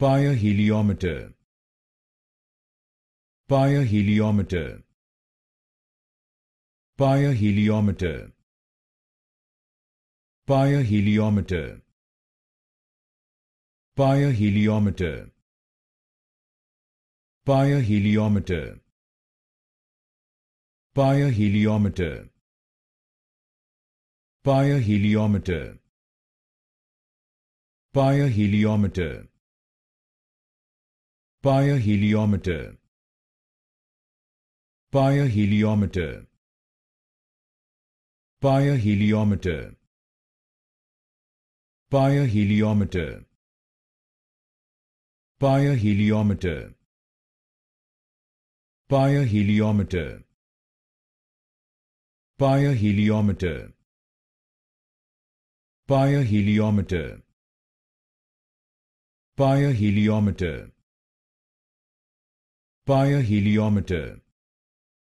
Pyoheliometer Pyoheliometer Pyoheliometer Pyoheliometer Pyoheliometer Pyoheliometer Pyoheliometer Pyoheliometer Pyoheliometer Pyoheliometer Pyoheliometer Pyoheliometer Pyoheliometer Pyoheliometer Pyoheliometer Pyoheliometer Pyoheliometer Pyoheliometer by a heliometer.